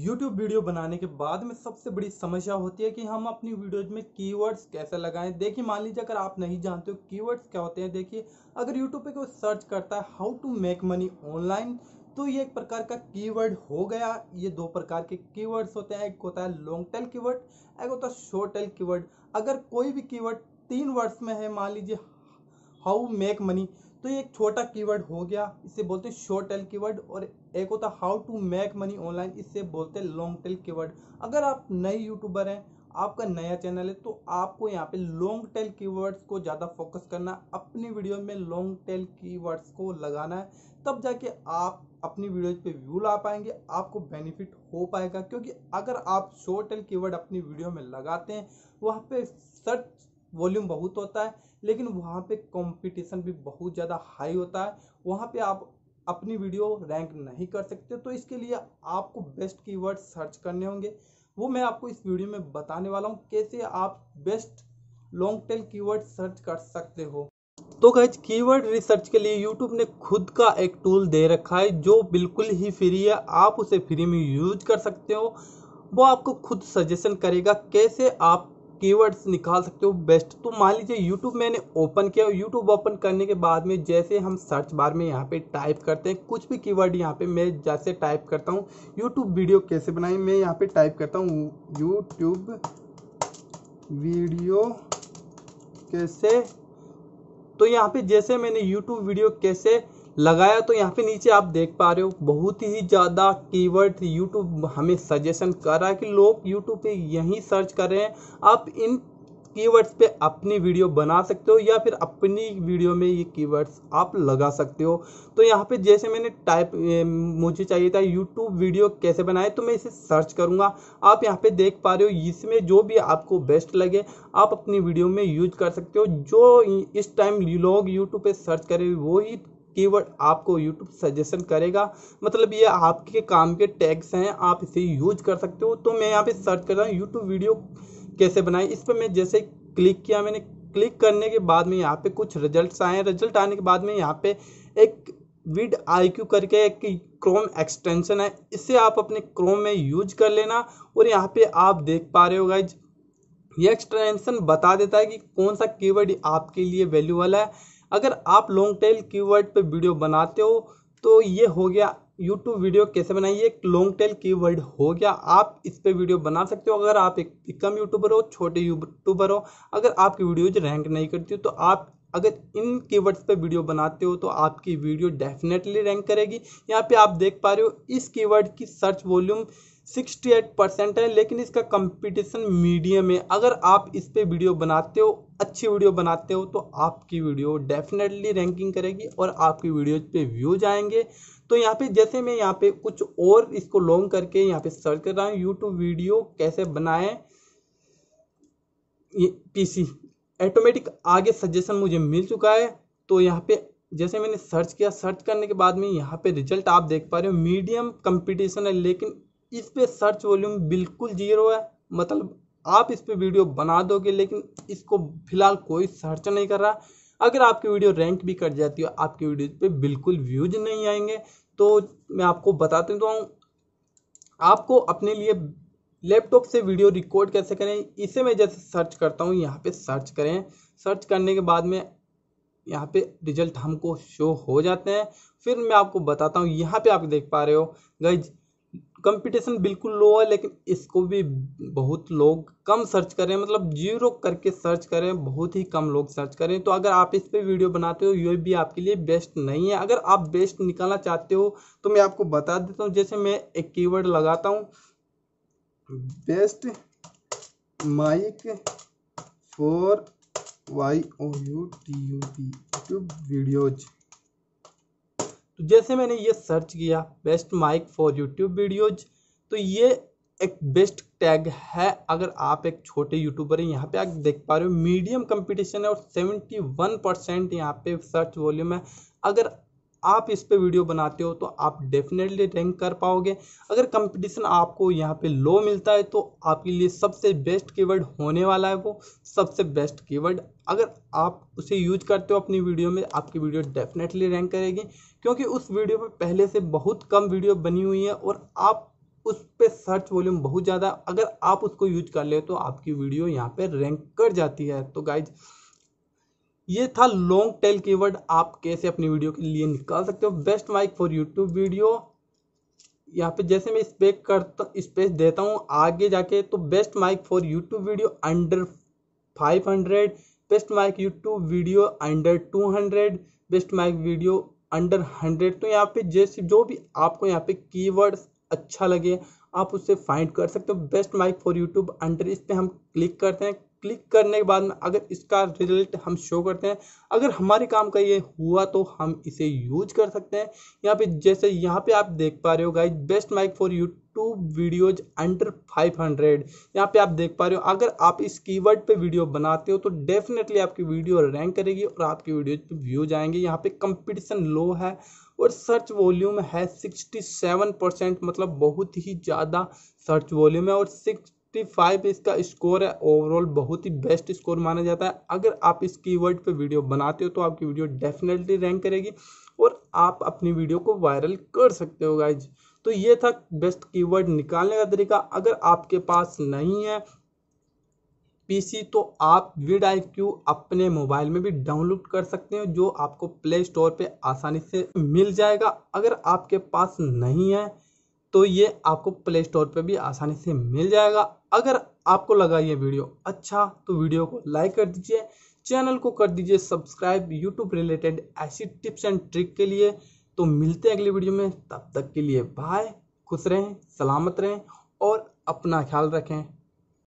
YouTube video बनाने के बाद में सबसे बड़ी समस्या होती है कि हम अपनी वीडियोज में कीवर्ड्स कैसे लगाएं देखिए मान लीजिए अगर आप नहीं जानते हो कीवर्ड्स क्या होते हैं देखिए अगर YouTube पे कोई सर्च करता है how to make money online तो ये एक प्रकार का कीवर्ड हो गया ये दो प्रकार के कीवर्ड्स होते हैं एक होता है लॉन्ग टेल कीवर्ड एक होता है शॉर्ट टेल कीवर्ड अगर कोई भी कीवर्ड तीन वर्ड्स में है मान लीजिए हाउ मेक मनी तो ये एक छोटा कीवर्ड हो गया इसे बोलते हैं शॉर्ट टेल कीवर्ड और एक होता है how to make money online इससे बोलते हैं लॉन्ग टेल कीवर्ड अगर आप नए यूट्यूबर हैं आपका नया चैनल है तो आपको यहाँ पे लॉन्ग टेल कीवर्ड्स को ज़्यादा फोकस करना है अपनी वीडियो में लॉन्ग टेल कीवर्ड्स को लगाना है तब जाके आप अपनी वीडियोज पे व्यू ला पाएंगे आपको बेनिफिट हो पाएगा क्योंकि अगर आप शॉर्ट टेल कीवर्ड अपनी वीडियो में लगाते हैं वहाँ पे सर्च वॉल्यूम बहुत होता है लेकिन वहाँ पे कंपटीशन भी बहुत ज़्यादा हाई होता है वहाँ पे आप अपनी वीडियो रैंक नहीं कर सकते तो इसके लिए आपको बेस्ट कीवर्ड सर्च करने होंगे वो मैं आपको इस वीडियो में बताने वाला हूँ कैसे आप best long tail keyword search कर सकते हो तो गैज कीवर्ड रिसर्च के लिए यूट्यूब ने खुद का एक टूल दे रखा है जो बिल्कुल ही फ्री है आप उसे फ्री में यूज कर सकते हो वो आपको खुद सजेशन करेगा कैसे आप कीवर्ड्स निकाल सकते हो बेस्ट तो मान लीजिए यूट्यूब मैंने ओपन किया यूट्यूब ओपन करने के बाद में जैसे हम सर्च बार में यहाँ पे टाइप करते हैं कुछ भी कीवर्ड यहाँ पे मैं जैसे टाइप करता हूँ यूट्यूब वीडियो कैसे बनाए मैं यहाँ पे टाइप करता हूँ यूट्यूब वीडियो कैसे तो यहाँ पे जैसे मैंने YouTube वीडियो कैसे लगाया तो यहाँ पे नीचे आप देख पा रहे हो बहुत ही ज़्यादा कीवर्ड यूट्यूब हमें सजेशन कर रहा है कि लोग यूट्यूब पे यहीं सर्च कर रहे हैं आप इन कीवर्ड्स पे अपनी वीडियो बना सकते हो या फिर अपनी वीडियो में ये कीवर्ड्स आप लगा सकते हो तो यहाँ पे जैसे मैंने टाइप मुझे चाहिए था यूट्यूब वीडियो कैसे बनाए तो मैं इसे सर्च करूँगा आप यहाँ पे देख पा रहे हो इसमें जो भी आपको बेस्ट लगे आप अपनी वीडियो में यूज कर सकते हो जो इस टाइम लोग यूट्यूब पर सर्च करें वही कीवर्ड आपको यूट्यूब सजेशन करेगा मतलब ये आपके काम के टैग्स हैं आप इसे यूज कर सकते हो तो मैं यहाँ पे सर्च कर रहा हूँ यूट्यूब वीडियो कैसे बनाए इस पर मैं जैसे क्लिक किया मैंने क्लिक करने के बाद में यहाँ पे कुछ रिजल्ट्स आए रिजल्ट आने के बाद में यहाँ पे एक विड आई क्यू करके एक क्रोम एक्सटेंशन है इसे आप अपने क्रोम में यूज कर लेना और यहाँ पे आप देख पा रहे हो गाइज ये एक्सटेंशन बता देता है कि कौन सा कीवर्ड आपके लिए वैल्यूबल है अगर आप लॉन्ग टेल कीवर्ड पे वीडियो बनाते हो तो ये हो गया यूट्यूब वीडियो कैसे बनाइए एक लॉन्ग टेल कीवर्ड हो गया आप इस पे वीडियो बना सकते हो अगर आप एक कम यूट्यूबर हो छोटे यूट्यूबर हो अगर आपकी वीडियोज रैंक नहीं करती हो तो आप अगर इन कीवर्ड्स पे वीडियो बनाते हो तो आपकी वीडियो डेफिनेटली रैंक करेगी यहाँ पे आप देख पा रहे हो इस कीवर्ड की search volume sixty eight percent है लेकिन इसका कंपटीशन मीडियम है अगर आप इस पर वीडियो बनाते हो अच्छी वीडियो बनाते हो तो आपकी वीडियो डेफिनेटली रैंकिंग करेगी और आपकी वीडियो पे व्यूज आएंगे तो यहाँ पे जैसे मैं यहाँ पे कुछ और इसको लॉन्ग करके यहाँ पे सर्च कर रहा हूँ यूट्यूब वीडियो कैसे बनाए पी पीसी ऑटोमेटिक आगे सजेशन मुझे मिल चुका है तो यहाँ पे जैसे मैंने सर्च किया सर्च करने के बाद में यहाँ पे रिजल्ट आप देख पा रहे हो मीडियम कंपटीशन है लेकिन इस पर सर्च वॉल्यूम बिल्कुल जीरो है मतलब आप इस पर वीडियो बना दोगे लेकिन इसको फिलहाल कोई सर्च नहीं कर रहा अगर आपकी वीडियो रैंक भी कट जाती हो आपकी वीडियो पे बिल्कुल व्यूज नहीं आएंगे तो मैं आपको बताते तो हूँ आपको अपने लिए लैपटॉप से वीडियो रिकॉर्ड कैसे करें इसे मैं जैसे सर्च करता हूँ यहाँ पे सर्च करें सर्च करने के बाद में यहाँ पे रिजल्ट हमको शो हो जाते हैं फिर मैं आपको बताता हूँ यहाँ पे आप देख पा रहे हो गई कंपटीशन बिल्कुल लो है लेकिन इसको भी बहुत लोग कम सर्च करें मतलब जीरो करके सर्च करें बहुत ही कम लोग सर्च करें तो अगर आप इस पर वीडियो बनाते हो ये भी आपके लिए बेस्ट नहीं है अगर आप बेस्ट निकालना चाहते हो तो मैं आपको बता देता हूँ जैसे मैं एक कीवर्ड लगाता हूँ best mic for Y O U T U P YouTube videos तो जैसे मैंने ये सर्च किया best mic for YouTube videos तो ये एक बेस्ट टैग है अगर आप एक छोटे यूट्यूबर हैं यहाँ पे आप देख पा रहे हो मीडियम कंपटीशन है और 71 परसेंट यहाँ पे सर्च वॉल्यूम है अगर आप इस पे वीडियो बनाते हो तो आप डेफिनेटली रैंक कर पाओगे अगर कंपटीशन आपको यहाँ पे लो मिलता है तो आपके लिए सबसे बेस्ट कीवर्ड होने वाला है वो सबसे बेस्ट कीवर्ड अगर आप उसे यूज करते हो अपनी वीडियो में आपकी वीडियो डेफिनेटली रैंक करेगी क्योंकि उस वीडियो पर पहले से बहुत कम वीडियो बनी हुई है और आप उस पर सर्च वॉल्यूम बहुत ज़्यादा अगर आप उसको यूज कर ले तो आपकी वीडियो यहाँ पर रैंक कर जाती है तो गाइज ये था लॉन्ग टेल कीवर्ड आप कैसे अपनी वीडियो के लिए निकाल सकते हो best mic for YouTube video यहाँ पे जैसे मैं स्पेस करता स्पेस देता हूँ आगे जाके तो best mic for YouTube video under five hundred best mic YouTube video under two hundred best mic video under hundred तो यहाँ पे जैसे जो भी आपको यहाँ पे कीवर्ड अच्छा लगे आप उससे फाइंड कर सकते हो best mic for YouTube under इस पर हम क्लिक करते हैं क्लिक करने के बाद में अगर इसका रिजल्ट हम शो करते हैं अगर हमारे काम का ये हुआ तो हम इसे यूज कर सकते हैं यहाँ पे जैसे यहाँ पे आप देख पा रहे हो guys best mic for YouTube videos under 500 यहाँ पे आप देख पा रहे हो अगर आप इस कीवर्ड पे वीडियो बनाते हो तो डेफिनेटली आपकी वीडियो रैंक करेगी और आपकी वीडियो पे व्यूज आएंगे यहाँ पे कंपटीशन लो है और सर्च वॉल्यूम है 67 परसेंट मतलब बहुत ही ज़्यादा सर्च वॉल्यूम है और सिक्स फाइव इसका स्कोर है ओवरऑल बहुत ही बेस्ट स्कोर माना जाता है अगर आप इस कीवर्ड पे वीडियो बनाते हो तो आपकी वीडियो डेफिनेटली रैंक करेगी और आप अपनी वीडियो को वायरल कर सकते हो गाइज तो ये था बेस्ट कीवर्ड निकालने का तरीका अगर आपके पास नहीं है पीसी तो आप विड आई क्यू अपने मोबाइल में भी डाउनलोड कर सकते हो जो आपको प्ले स्टोर पर आसानी से मिल जाएगा अगर आपके पास नहीं है तो ये आपको प्ले स्टोर पे भी आसानी से मिल जाएगा अगर आपको लगा ये वीडियो अच्छा तो वीडियो को लाइक कर दीजिए चैनल को कर दीजिए सब्सक्राइब यूट्यूब रिलेटेड ऐसी टिप्स एंड ट्रिक के लिए तो मिलते हैं अगले वीडियो में तब तक के लिए बाय खुश रहें सलामत रहें और अपना ख्याल रखें